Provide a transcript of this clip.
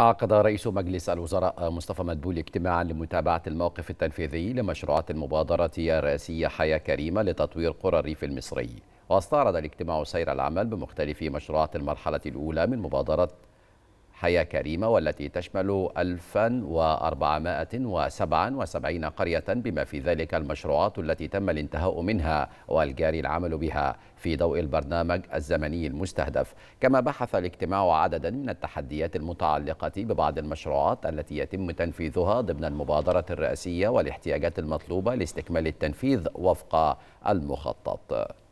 عقد رئيس مجلس الوزراء مصطفى مدبولي اجتماعا لمتابعة الموقف التنفيذي لمشروعات المبادرة الرئاسية حياة كريمة لتطوير قرى الريف المصري واستعرض الاجتماع سير العمل بمختلف مشروعات المرحلة الأولى من مبادرة حياة كريمة والتي تشمل 1477 قرية بما في ذلك المشروعات التي تم الانتهاء منها والجاري العمل بها في ضوء البرنامج الزمني المستهدف كما بحث الاجتماع عددا من التحديات المتعلقة ببعض المشروعات التي يتم تنفيذها ضمن المبادرة الرئاسية والاحتياجات المطلوبة لاستكمال التنفيذ وفق المخطط